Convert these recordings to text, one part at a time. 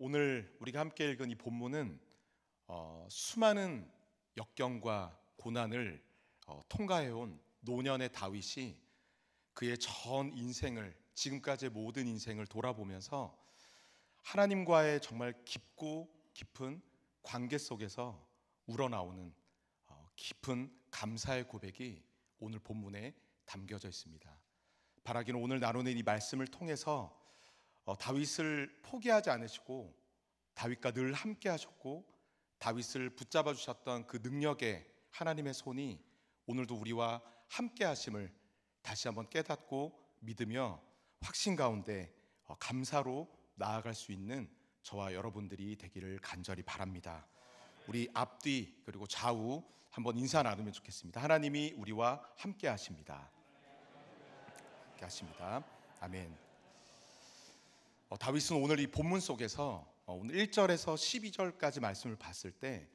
오늘 우리가 함께 읽은 이 본문은 어, 수많은 역경과 고난을 어, 통과해온 노년의 다윗이 그의 전 인생을 지금까지의 모든 인생을 돌아보면서 하나님과의 정말 깊고 깊은 관계 속에서 우러나오는 어, 깊은 감사의 고백이 오늘 본문에 담겨져 있습니다. 바라기는 오늘 나누는 이 말씀을 통해서 어, 다윗을 포기하지 않으시고 다윗과 늘 함께 하셨고 다윗을 붙잡아 주셨던 그 능력의 하나님의 손이 오늘도 우리와 함께 하심을 다시 한번 깨닫고 믿으며 확신 가운데 어, 감사로 나아갈 수 있는 저와 여러분들이 되기를 간절히 바랍니다. 우리 앞뒤 그리고 좌우 한번 인사 나누면 좋겠습니다. 하나님이 우리와 함께 하십니다. 함께 하십니다. 아멘. 어, 다윗은 오늘 이 본문 속에서 어, 오늘 1절에서 12절까지 말씀을 봤을 때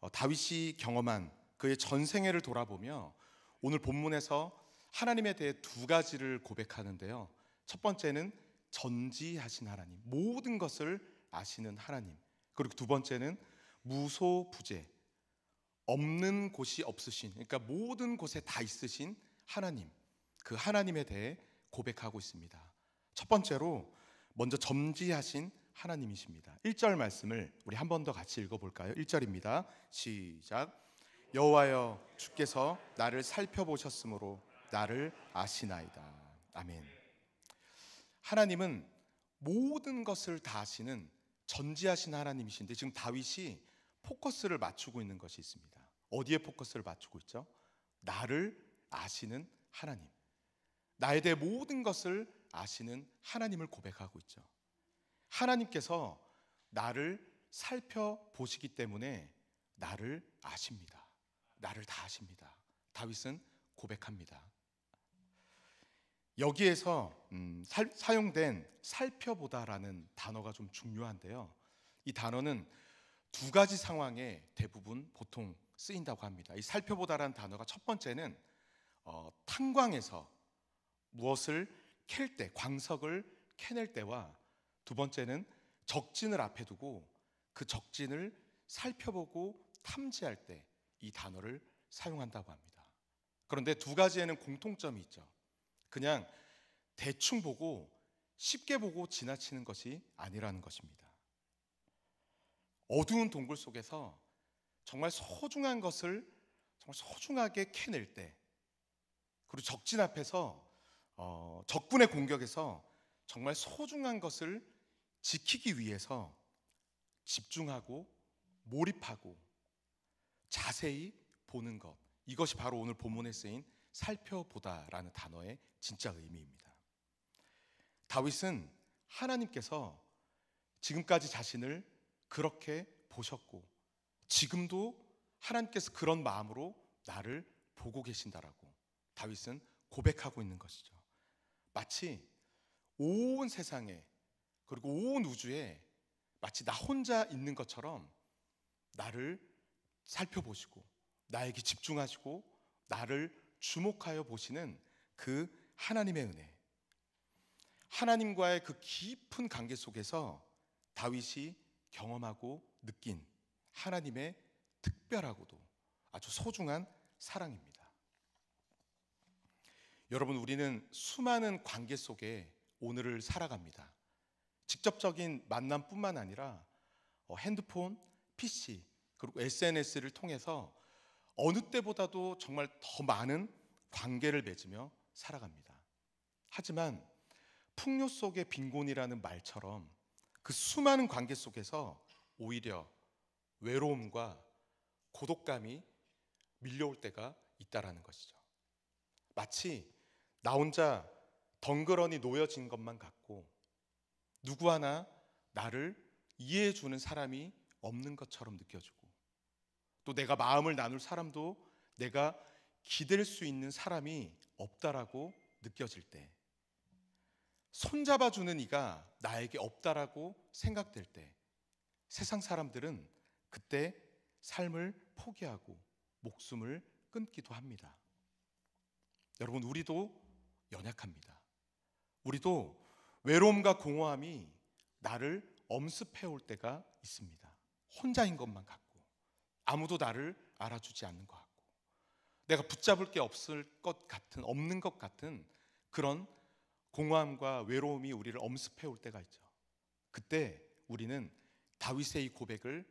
어, 다윗이 경험한 그의 전생애를 돌아보며 오늘 본문에서 하나님에 대해 두 가지를 고백하는데요. 첫 번째는 전지하신 하나님, 모든 것을 아시는 하나님. 그리고 두 번째는 무소부재, 없는 곳이 없으신, 그러니까 모든 곳에 다 있으신 하나님. 그 하나님에 대해 고백하고 있습니다. 첫 번째로 먼저 점지하신 하나님이십니다. 1절 말씀을 우리 한 번 더 같이 읽어 볼까요? 1절입니다. 시작. 여호와여 주께서 나를 살펴보셨으므로 나를 아시나이다. 아멘. 하나님은 모든 것을 다 아시는 전지하신 하나님이신데 지금 다윗이 포커스를 맞추고 있는 것이 있습니다. 어디에 포커스를 맞추고 있죠? 나를 아시는 하나님. 나에 대해 모든 것을 아시는 하나님을 고백하고 있죠. 하나님께서 나를 살펴보시기 때문에 나를 아십니다. 나를 다 아십니다. 다윗은 고백합니다. 여기에서 음, 살, 사용된 살펴보다라는 단어가 좀 중요한데요. 이 단어는 두 가지 상황에 대부분 보통 쓰인다고 합니다. 이 살펴보다라는 단어가 첫 번째는 어, 탄광에서 무엇을 캘 때, 광석을 캐낼 때와 두 번째는 적진을 앞에 두고 그 적진을 살펴보고 탐지할 때 이 단어를 사용한다고 합니다. 그런데 두 가지에는 공통점이 있죠. 그냥 대충 보고 쉽게 보고 지나치는 것이 아니라는 것입니다. 어두운 동굴 속에서 정말 소중한 것을 정말 소중하게 캐낼 때, 그리고 적진 앞에서 어, 적군의 공격에서 정말 소중한 것을 지키기 위해서 집중하고 몰입하고 자세히 보는 것 이것이 바로 오늘 본문에 쓰인 살펴보다라는 단어의 진짜 의미입니다. 다윗은 하나님께서 지금까지 자신을 그렇게 보셨고 지금도 하나님께서 그런 마음으로 나를 보고 계신다라고 다윗은 고백하고 있는 것이죠. 마치 온 세상에 그리고 온 우주에 마치 나 혼자 있는 것처럼 나를 살펴보시고 나에게 집중하시고 나를 주목하여 보시는 그 하나님의 은혜. 하나님과의 그 깊은 관계 속에서 다윗이 경험하고 느낀 하나님의 특별하고도 아주 소중한 사랑입니다. 여러분 우리는 수많은 관계 속에 오늘을 살아갑니다. 직접적인 만남뿐만 아니라 어, 핸드폰, PC 그리고 SNS를 통해서 어느 때보다도 정말 더 많은 관계를 맺으며 살아갑니다. 하지만 풍요 속의 빈곤이라는 말처럼 그 수많은 관계 속에서 오히려 외로움과 고독감이 밀려올 때가 있다라는 것이죠. 마치 나 혼자 덩그러니 놓여진 것만 같고 누구 하나 나를 이해해 주는 사람이 없는 것처럼 느껴지고 또 내가 마음을 나눌 사람도 내가 기댈 수 있는 사람이 없다라고 느껴질 때 손잡아 주는 이가 나에게 없다라고 생각될 때 세상 사람들은 그때 삶을 포기하고 목숨을 끊기도 합니다. 여러분 우리도 연약합니다. 우리도 외로움과 공허함이 나를 엄습해 올 때가 있습니다. 혼자인 것만 같고 아무도 나를 알아주지 않는 것 같고 내가 붙잡을 게 없을 것 같은 없는 것 같은 그런 공허함과 외로움이 우리를 엄습해 올 때가 있죠. 그때 우리는 다윗의 고백을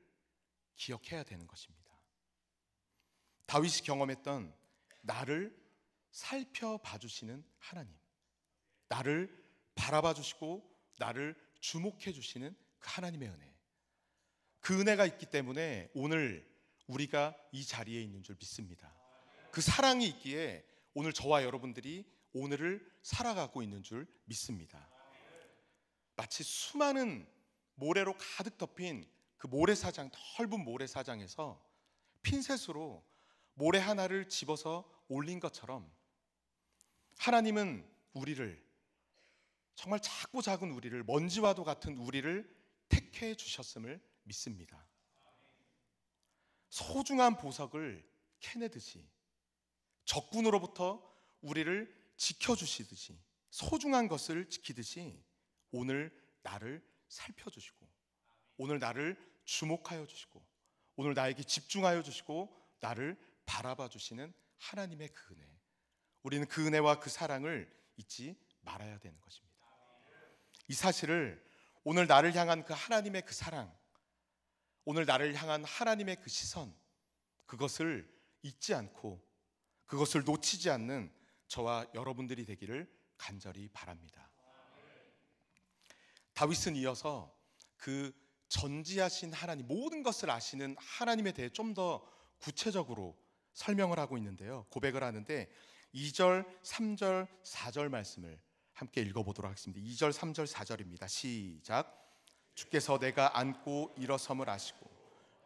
기억해야 되는 것입니다. 다윗이 경험했던 나를 살펴봐 주시는 하나님. 나를 바라봐 주시고 나를 주목해 주시는 그 하나님의 은혜. 그 은혜가 있기 때문에 오늘 우리가 이 자리에 있는 줄 믿습니다. 그 사랑이 있기에 오늘 저와 여러분들이 오늘을 살아가고 있는 줄 믿습니다. 마치 수많은 모래로 가득 덮인 그 모래사장, 넓은 모래사장에서 핀셋으로 모래 하나를 집어서 올린 것처럼 하나님은 우리를 정말 작고 작은 우리를 먼지와도 같은 우리를 택해 주셨음을 믿습니다. 소중한 보석을 캐내듯이 적군으로부터 우리를 지켜주시듯이 소중한 것을 지키듯이 오늘 나를 살펴주시고 오늘 나를 주목하여 주시고 오늘 나에게 집중하여 주시고 나를 바라봐 주시는 하나님의 그 은혜 우리는 그 은혜와 그 사랑을 잊지 말아야 되는 것입니다. 이 사실을 오늘 나를 향한 그 하나님의 그 사랑, 오늘 나를 향한 하나님의 그 시선, 그것을 잊지 않고 그것을 놓치지 않는 저와 여러분들이 되기를 간절히 바랍니다. 다윗은 이어서 그 전지하신 하나님 모든 것을 아시는 하나님에 대해 좀 더 구체적으로 설명을 하고 있는데요. 고백을 하는데 2절, 3절, 4절 말씀을 함께 읽어보도록 하겠습니다. 2절, 3절, 4절입니다. 시작. 주께서 내가 앉고 일어섬을 아시고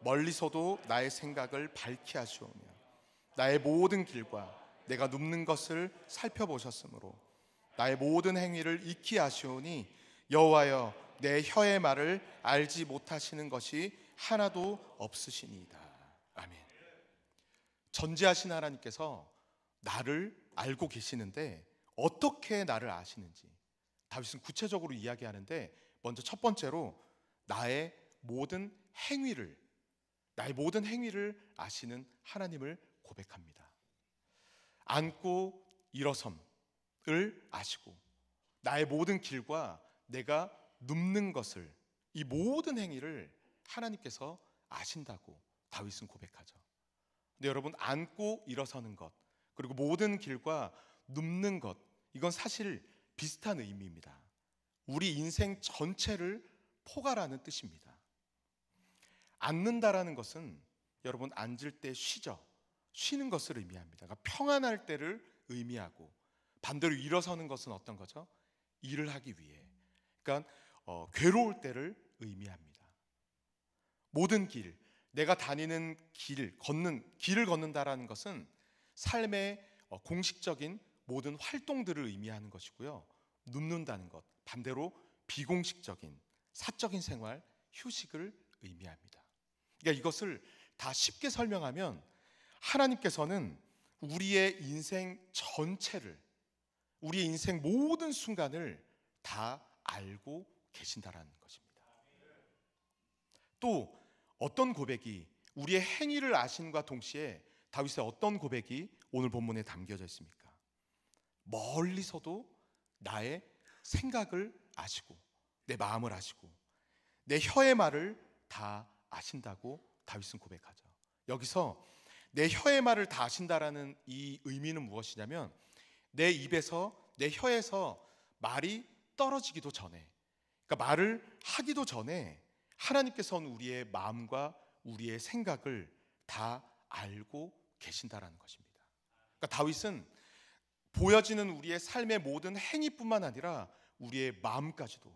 멀리서도 나의 생각을 밝히 하시오며 나의 모든 길과 내가 눕는 것을 살펴보셨으므로 나의 모든 행위를 익히 하시오니 여호와여 내 혀의 말을 알지 못하시는 것이 하나도 없으시니이다. 아멘. 전지하신 하나님께서 나를 알고 계시는데 어떻게 나를 아시는지 다윗은 구체적으로 이야기하는데 먼저 첫 번째로 나의 모든 행위를 나의 모든 행위를 아시는 하나님을 고백합니다. 안고 일어섬을 아시고 나의 모든 길과 내가 눕는 것을 이 모든 행위를 하나님께서 아신다고 다윗은 고백하죠. 근데 여러분 안고 일어서는 것 그리고 모든 길과 눕는 것 이건 사실 비슷한 의미입니다. 우리 인생 전체를 포괄하는 뜻입니다. 앉는다라는 것은 여러분 앉을 때 쉬죠. 쉬는 것을 의미합니다. 그러니까 평안할 때를 의미하고 반대로 일어서는 것은 어떤 거죠? 일을 하기 위해. 그러니까 어, 괴로울 때를 의미합니다. 모든 길, 내가 다니는 길, 걷는 길을 걷는다라는 것은 삶의 어, 공식적인 모든 활동들을 의미하는 것이고요. 눕는다는 것, 반대로 비공식적인 사적인 생활, 휴식을 의미합니다. 그러니까 이것을 다 쉽게 설명하면 하나님께서는 우리의 인생 전체를 우리의 인생 모든 순간을 다 알고 계신다라는 것입니다. 또 어떤 고백이 우리의 행위를 아신과 동시에 다윗의 어떤 고백이 오늘 본문에 담겨져 있습니까? 멀리서도 나의 생각을 아시고 내 마음을 아시고 내 혀의 말을 다 아신다고 다윗은 고백하죠. 여기서 내 혀의 말을 다 아신다라는 이 의미는 무엇이냐면 내 입에서 내 혀에서 말이 떨어지기도 전에 그러니까 말을 하기도 전에 하나님께서는 우리의 마음과 우리의 생각을 다 알고 계신다라는 것입니다. 그러니까 다윗은 보여지는 우리의 삶의 모든 행위뿐만 아니라 우리의 마음까지도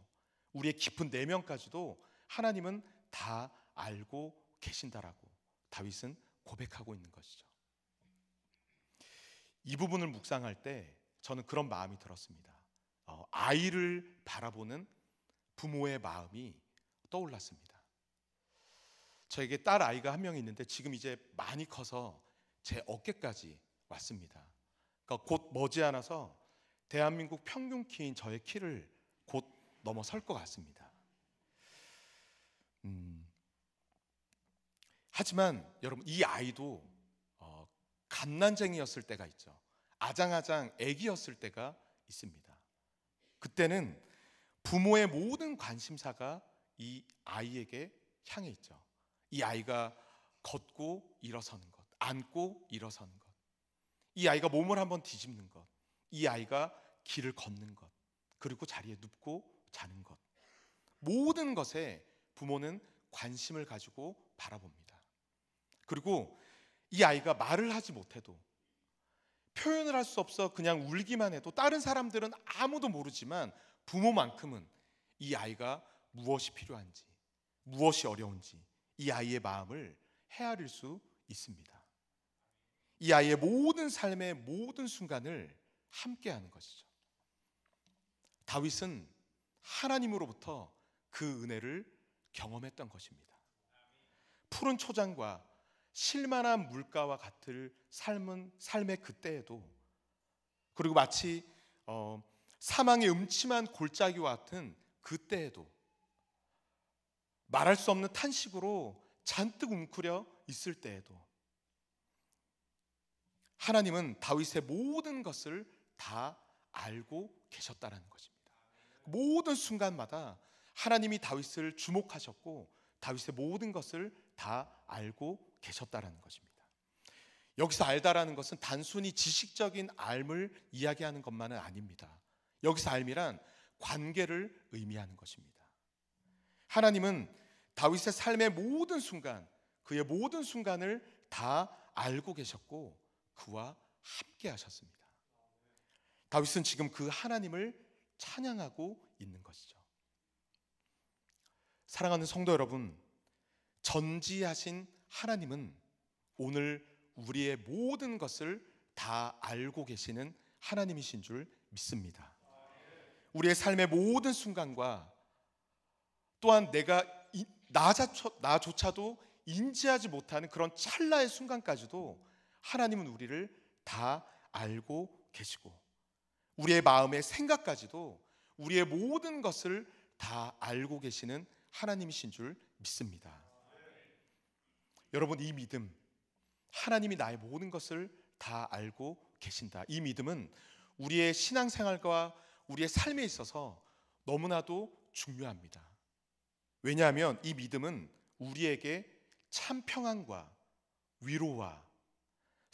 우리의 깊은 내면까지도 하나님은 다 알고 계신다라고 다윗은 고백하고 있는 것이죠. 이 부분을 묵상할 때 저는 그런 마음이 들었습니다. 어, 아이를 바라보는 부모의 마음이 떠올랐습니다. 저에게 딸 아이가 한명 있는데 지금 이제 많이 커서 제 어깨까지 왔습니다. 그러니까 곧 머지않아서 대한민국 평균 키인 저의 키를 곧 넘어설 것 같습니다. 음, 하지만 여러분 이 아이도 어, 갓난쟁이였을 때가 있죠. 아장아장 애기였을 때가 있습니다. 그때는 부모의 모든 관심사가 이 아이에게 향해 있죠. 이 아이가 걷고 일어서는 안고 일어선 것. 이 아이가 몸을 한번 뒤집는 것. 이 아이가 길을 걷는 것. 그리고 자리에 눕고 자는 것. 모든 것에 부모는 관심을 가지고 바라봅니다. 그리고 이 아이가 말을 하지 못해도 표현을 할 수 없어 그냥 울기만 해도 다른 사람들은 아무도 모르지만 부모만큼은 이 아이가 무엇이 필요한지 무엇이 어려운지 이 아이의 마음을 헤아릴 수 있습니다. 이 아이의 모든 삶의 모든 순간을 함께 하는 것이죠. 다윗은 하나님으로부터 그 은혜를 경험했던 것입니다. 푸른 초장과 실만한 물가와 같을 삶은 삶의 그때에도 그리고 마치 어, 사망의 음침한 골짜기와 같은 그때에도 말할 수 없는 탄식으로 잔뜩 움크려 있을 때에도 하나님은 다윗의 모든 것을 다 알고 계셨다라는 것입니다. 모든 순간마다 하나님이 다윗을 주목하셨고 다윗의 모든 것을 다 알고 계셨다라는 것입니다. 여기서 알다라는 것은 단순히 지식적인 알을 이야기하는 것만은 아닙니다. 여기서 알미란 관계를 의미하는 것입니다. 하나님은 다윗의 삶의 모든 순간, 그의 모든 순간을 다 알고 계셨고 그와 함께 하셨습니다. 다윗은 지금 그 하나님을 찬양하고 있는 것이죠. 사랑하는 성도 여러분, 전지하신 하나님은 오늘 우리의 모든 것을 다 알고 계시는 하나님이신 줄 믿습니다. 우리의 삶의 모든 순간과 또한 내가 나조차도 인지하지 못하는 그런 찰나의 순간까지도 하나님은 우리를 다 알고 계시고 우리의 마음의 생각까지도 우리의 모든 것을 다 알고 계시는 하나님이신 줄 믿습니다. 여러분 이 믿음 하나님이 나의 모든 것을 다 알고 계신다. 이 믿음은 우리의 신앙생활과 우리의 삶에 있어서 너무나도 중요합니다. 왜냐하면 이 믿음은 우리에게 참 평안과 위로와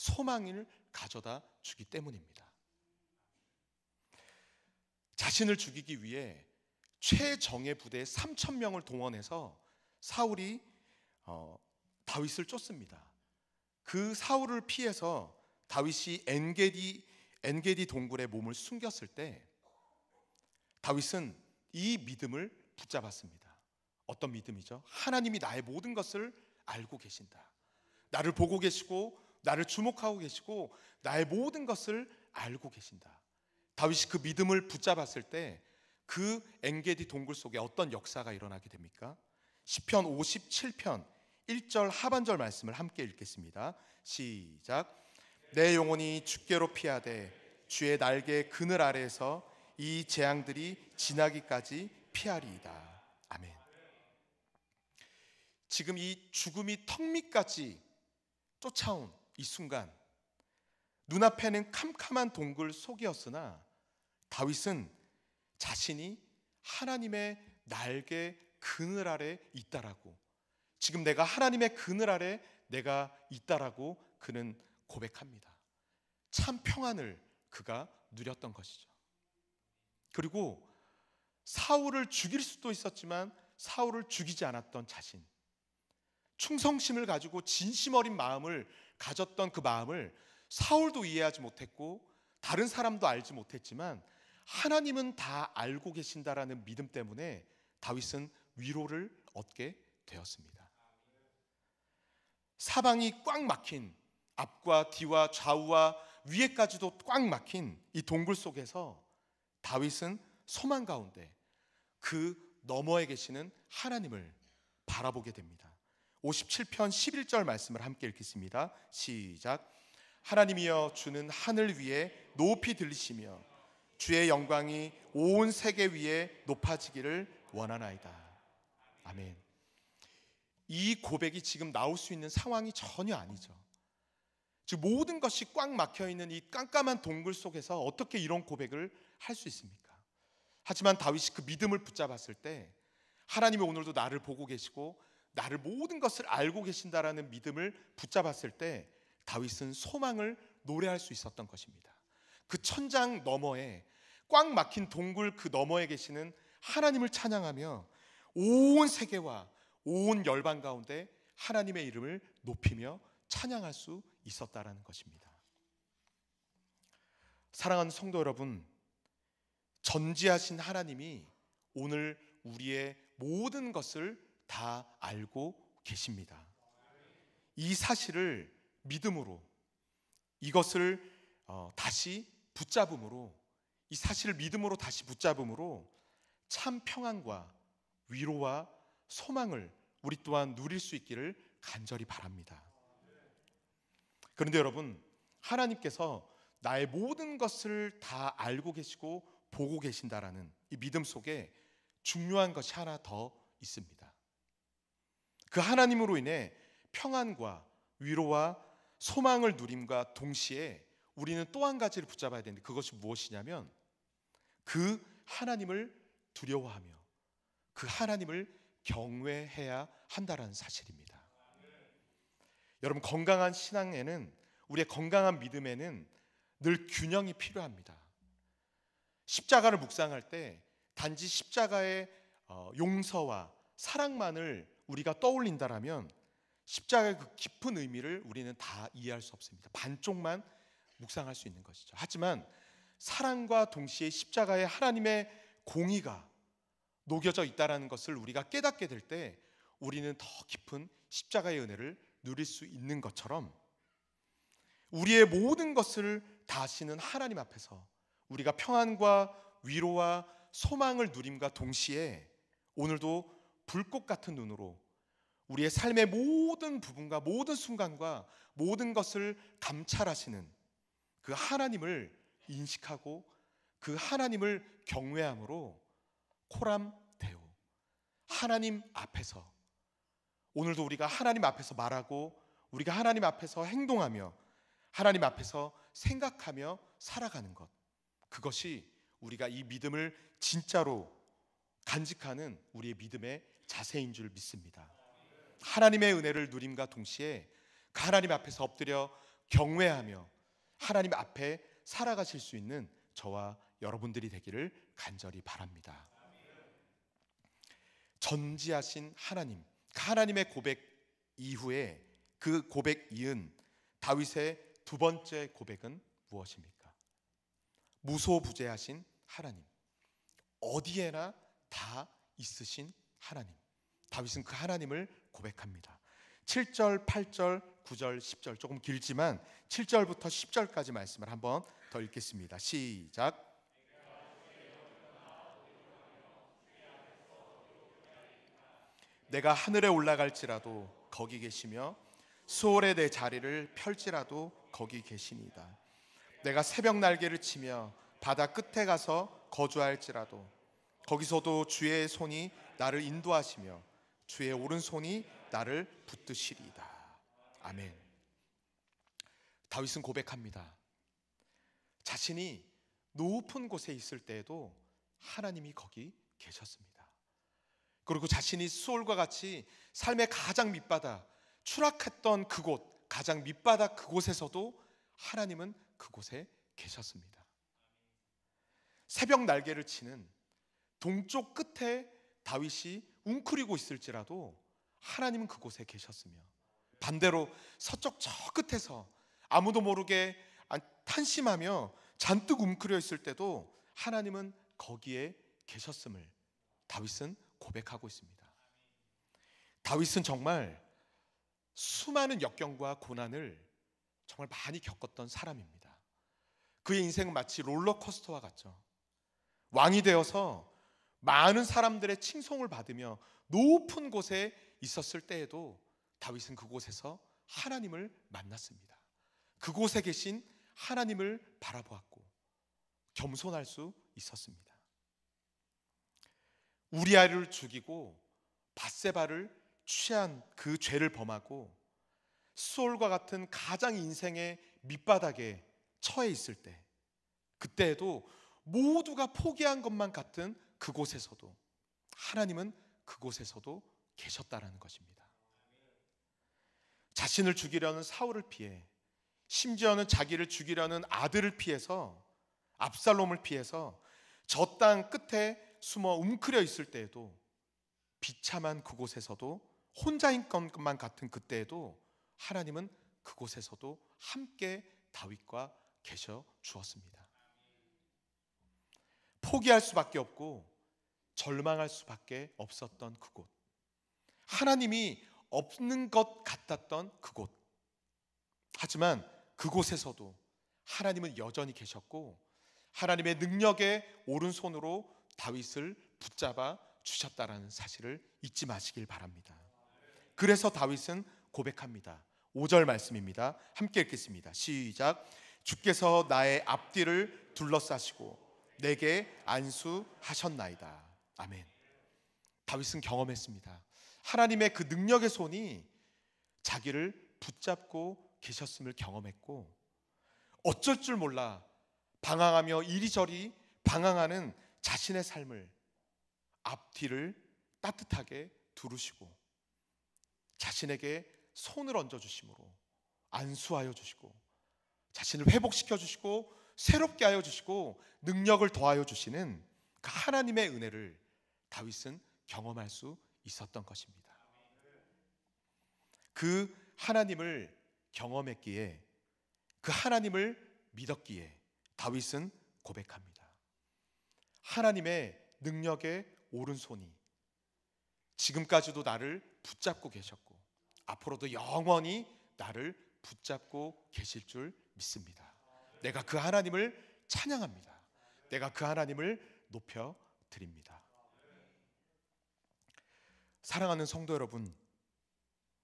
소망을 가져다 주기 때문입니다. 자신을 죽이기 위해 최정예 부대 3천 명을 동원해서 사울이 어, 다윗을 쫓습니다. 그 사울을 피해서 다윗이 엔게디 엔게디 동굴에 몸을 숨겼을 때 다윗은 이 믿음을 붙잡았습니다. 어떤 믿음이죠? 하나님이 나의 모든 것을 알고 계신다. 나를 보고 계시고 나를 주목하고 계시고 나의 모든 것을 알고 계신다. 다윗이 그 믿음을 붙잡았을 때 그 엔게디 동굴 속에 어떤 역사가 일어나게 됩니까? 시편 57편 1절 하반절 말씀을 함께 읽겠습니다. 시작. 내 영혼이 주께로 피하되 주의 날개 그늘 아래에서 이 재앙들이 지나기까지 피하리이다. 아멘. 지금 이 죽음이 턱 밑까지 쫓아온 이 순간 눈앞에는 캄캄한 동굴 속이었으나 다윗은 자신이 하나님의 날개 그늘 아래 있다라고 지금 내가 하나님의 그늘 아래 내가 있다라고 그는 고백합니다. 참 평안을 그가 누렸던 것이죠. 그리고 사울을 죽일 수도 있었지만 사울을 죽이지 않았던 자신. 충성심을 가지고 진심 어린 마음을 가졌던 그 마음을 사울도 이해하지 못했고 다른 사람도 알지 못했지만 하나님은 다 알고 계신다라는 믿음 때문에 다윗은 위로를 얻게 되었습니다. 사방이 꽉 막힌 앞과 뒤와 좌우와 위에까지도 꽉 막힌 이 동굴 속에서 다윗은 소망 가운데 그 너머에 계시는 하나님을 바라보게 됩니다. 57편 11절 말씀을 함께 읽겠습니다. 시작. 하나님이여 주는 하늘 위에 높이 들리시며 주의 영광이 온 세계 위에 높아지기를 원하나이다. 아멘. 이 고백이 지금 나올 수 있는 상황이 전혀 아니죠. 즉 모든 것이 꽉 막혀 있는 이 깜깜한 동굴 속에서 어떻게 이런 고백을 할 수 있습니까? 하지만 다윗이 그 믿음을 붙잡았을 때 하나님이 오늘도 나를 보고 계시고 나를 모든 것을 알고 계신다라는 믿음을 붙잡았을 때 다윗은 소망을 노래할 수 있었던 것입니다. 그 천장 너머에 꽉 막힌 동굴 그 너머에 계시는 하나님을 찬양하며 온 세계와 온 열방 가운데 하나님의 이름을 높이며 찬양할 수 있었다라는 것입니다. 사랑하는 성도 여러분, 전지하신 하나님이 오늘 우리의 모든 것을 다 알고 계십니다. 이 사실을 믿음으로 이것을 어, 다시 붙잡음으로 이 사실을 믿음으로 다시 붙잡음으로 참 평안과 위로와 소망을 우리 또한 누릴 수 있기를 간절히 바랍니다. 그런데 여러분, 하나님께서 나의 모든 것을 다 알고 계시고 보고 계신다라는 이 믿음 속에 중요한 것이 하나 더 있습니다. 그 하나님으로 인해 평안과 위로와 소망을 누림과 동시에 우리는 또 한 가지를 붙잡아야 되는데 그것이 무엇이냐면 그 하나님을 두려워하며 그 하나님을 경외해야 한다라는 사실입니다. 여러분 건강한 신앙에는 우리의 건강한 믿음에는 늘 균형이 필요합니다. 십자가를 묵상할 때 단지 십자가의 어, 용서와 사랑만을 우리가 떠올린다라면 십자가의 그 깊은 의미를 우리는 다 이해할 수 없습니다. 반쪽만 묵상할 수 있는 것이죠. 하지만 사랑과 동시에 십자가의 하나님의 공의가 녹여져 있다라는 것을 우리가 깨닫게 될 때 우리는 더 깊은 십자가의 은혜를 누릴 수 있는 것처럼 우리의 모든 것을 다시는 하나님 앞에서 우리가 평안과 위로와 소망을 누림과 동시에 오늘도 불꽃 같은 눈으로 우리의 삶의 모든 부분과 모든 순간과 모든 것을 감찰하시는 그 하나님을 인식하고 그 하나님을 경외함으로 코람 대우 하나님 앞에서 오늘도 우리가 하나님 앞에서 말하고 우리가 하나님 앞에서 행동하며 하나님 앞에서 생각하며 살아가는 것 그것이 우리가 이 믿음을 진짜로 간직하는 우리의 믿음의 자세인 줄 믿습니다. 하나님의 은혜를 누림과 동시에 그 하나님 앞에서 엎드려 경외하며 하나님 앞에 살아가실 수 있는 저와 여러분들이 되기를 간절히 바랍니다. 전지하신 하나님, 그 하나님의 고백 이후에 그 고백 이은 다윗의 두 번째 고백은 무엇입니까? 무소부재하신 하나님. 어디에나 다 있으신 하나님. 다윗은 그 하나님을 고백합니다. 7절, 8절, 9절, 10절 조금 길지만 7절부터 10절까지 말씀을 한번 더 읽겠습니다. 시작. 내가 하늘에 올라갈지라도 거기 계시며 수월에 내 자리를 펼지라도 거기 계시니다 내가 새벽 날개를 치며 바다 끝에 가서 거주할지라도 거기서도 주의 손이 나를 인도하시며 주의 오른손이 나를 붙드시리다 아멘. 다윗은 고백합니다. 자신이 높은 곳에 있을 때에도 하나님이 거기 계셨습니다. 그리고 자신이 수월과 같이 삶의 가장 밑바닥, 추락했던 그곳, 가장 밑바닥 그곳에서도 하나님은 그곳에 계셨습니다. 새벽 날개를 치는 동쪽 끝에 다윗이 웅크리고 있을지라도 하나님은 그곳에 계셨으며 반대로 서쪽 저 끝에서 아무도 모르게 탄심하며 잔뜩 웅크려 있을 때도 하나님은 거기에 계셨음을 다윗은 고백하고 있습니다. 다윗은 정말 수많은 역경과 고난을 정말 많이 겪었던 사람입니다. 그의 인생은 마치 롤러코스터와 같죠. 왕이 되어서 많은 사람들의 칭송을 받으며 높은 곳에 있었을 때에도 다윗은 그곳에서 하나님을 만났습니다. 그곳에 계신 하나님을 바라보았고 겸손할 수 있었습니다. 우리아를 죽이고 바세바를 취한 그 죄를 범하고 수올과 같은 가장 인생의 밑바닥에 처해 있을 때 그때에도 모두가 포기한 것만 같은 그곳에서도 하나님은 그곳에서도 계셨다라는 것입니다. 자신을 죽이려는 사울을 피해 심지어는 자기를 죽이려는 아들을 피해서 압살롬을 피해서 저 땅 끝에 숨어 움크려 있을 때에도 비참한 그곳에서도 혼자인 것만 같은 그때에도 하나님은 그곳에서도 함께 다윗과 계셔 주었습니다. 포기할 수밖에 없고 절망할 수밖에 없었던 그곳. 하나님이 없는 것 같았던 그곳. 하지만 그곳에서도 하나님은 여전히 계셨고 하나님의 능력의 오른손으로 다윗을 붙잡아 주셨다라는 사실을 잊지 마시길 바랍니다. 그래서 다윗은 고백합니다. 5절 말씀입니다. 함께 읽겠습니다. 시작. 주께서 나의 앞뒤를 둘러싸시고 내게 안수하셨나이다. 아멘. 다윗은 경험했습니다. 하나님의 그 능력의 손이 자기를 붙잡고 계셨음을 경험했고 어쩔 줄 몰라 방황하며 이리저리 방황하는 자신의 삶을 앞뒤를 따뜻하게 두르시고 자신에게 손을 얹어 주심으로 안수하여 주시고 자신을 회복시켜 주시고 새롭게 하여 주시고 능력을 더하여 주시는 그 하나님의 은혜를 다윗은 경험할 수 있었던 것입니다. 그 하나님을 경험했기에 그 하나님을 믿었기에 다윗은 고백합니다. 하나님의 능력의 오른손이 지금까지도 나를 붙잡고 계셨고 앞으로도 영원히 나를 붙잡고 계실 줄 믿습니다. 내가 그 하나님을 찬양합니다. 내가 그 하나님을 높여 드립니다. 사랑하는 성도 여러분,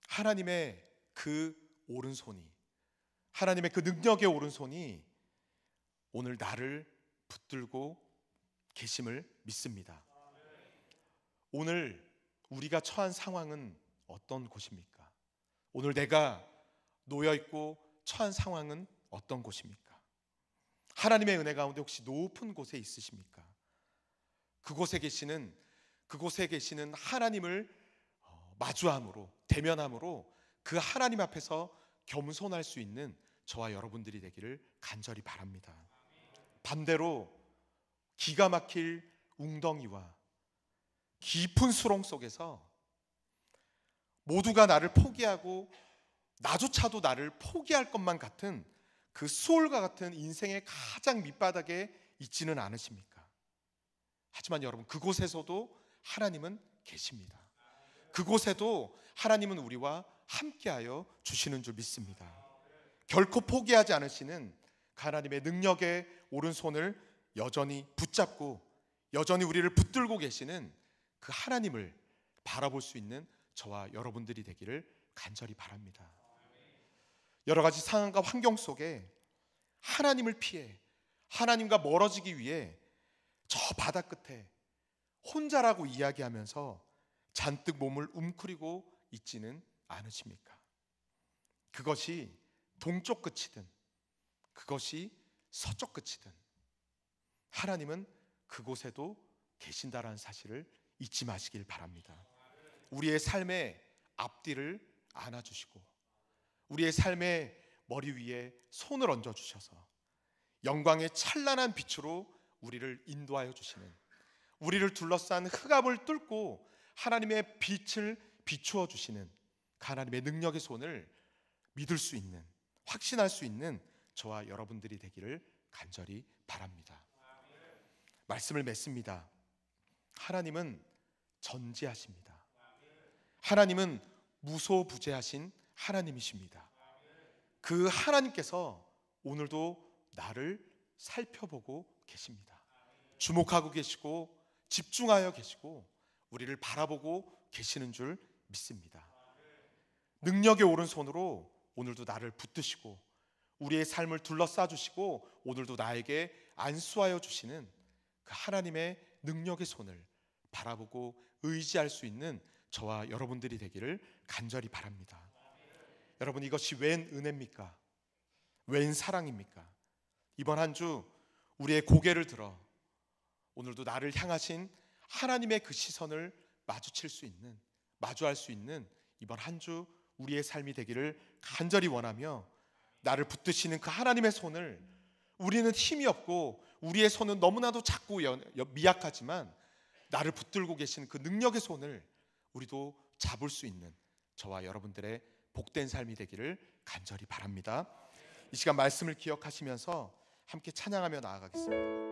하나님의 그 오른손이, 하나님의 그 능력의 오른손이 오늘 나를 붙들고 계심을 믿습니다. 오늘 우리가 처한 상황은 어떤 곳입니까? 오늘 내가 놓여 있고 처한 상황은 어떤 곳입니까? 하나님의 은혜 가운데 혹시 높은 곳에 있으십니까? 그곳에 계시는 그곳에 계시는 하나님을 마주함으로 대면함으로 그 하나님 앞에서 겸손할 수 있는 저와 여러분들이 되기를 간절히 바랍니다. 반대로 기가 막힐 웅덩이와 깊은 수렁 속에서 모두가 나를 포기하고 나조차도 나를 포기할 것만 같은 그 수월과 같은 인생의 가장 밑바닥에 있지는 않으십니까? 하지만 여러분 그곳에서도 하나님은 계십니다. 그곳에도 하나님은 우리와 함께하여 주시는 줄 믿습니다. 결코 포기하지 않으시는 하나님의 능력의 오른손을 여전히 붙잡고 여전히 우리를 붙들고 계시는 그 하나님을 바라볼 수 있는 저와 여러분들이 되기를 간절히 바랍니다. 여러 가지 상황과 환경 속에 하나님을 피해 하나님과 멀어지기 위해 저 바다 끝에 혼자라고 이야기하면서 잔뜩 몸을 움크리고 있지는 않으십니까? 그것이 동쪽 끝이든 그것이 서쪽 끝이든 하나님은 그곳에도 계신다라는 사실을 잊지 마시길 바랍니다. 우리의 삶의 앞뒤를 안아주시고 우리의 삶의 머리 위에 손을 얹어 주셔서 영광의 찬란한 빛으로 우리를 인도하여 주시는 우리를 둘러싼 흑암을 뚫고 하나님의 빛을 비추어 주시는 그 하나님의 능력의 손을 믿을 수 있는 확신할 수 있는 저와 여러분들이 되기를 간절히 바랍니다. 말씀을 맺습니다. 하나님은 전지하십니다. 하나님은 무소부재하신 하나님이십니다. 그 하나님께서 오늘도 나를 살펴보고 계십니다. 주목하고 계시고 집중하여 계시고 우리를 바라보고 계시는 줄 믿습니다. 능력의 오른손으로 오늘도 나를 붙드시고 우리의 삶을 둘러싸 주시고 오늘도 나에게 안수하여 주시는 그 하나님의 능력의 손을 바라보고 의지할 수 있는 저와 여러분들이 되기를 간절히 바랍니다. 여러분 이것이 웬 은혜입니까? 웬 사랑입니까? 이번 한 주 우리의 고개를 들어 오늘도 나를 향하신 하나님의 그 시선을 마주칠 수 있는 마주할 수 있는 이번 한 주 우리의 삶이 되기를 간절히 원하며 나를 붙드시는 그 하나님의 손을 우리는 힘이 없고 우리의 손은 너무나도 작고 미약하지만 나를 붙들고 계신 그 능력의 손을 우리도 잡을 수 있는 저와 여러분들의 복된 삶이 되기를 간절히 바랍니다. 이 시간 말씀을 기억하시면서 함께 찬양하며 나아가겠습니다.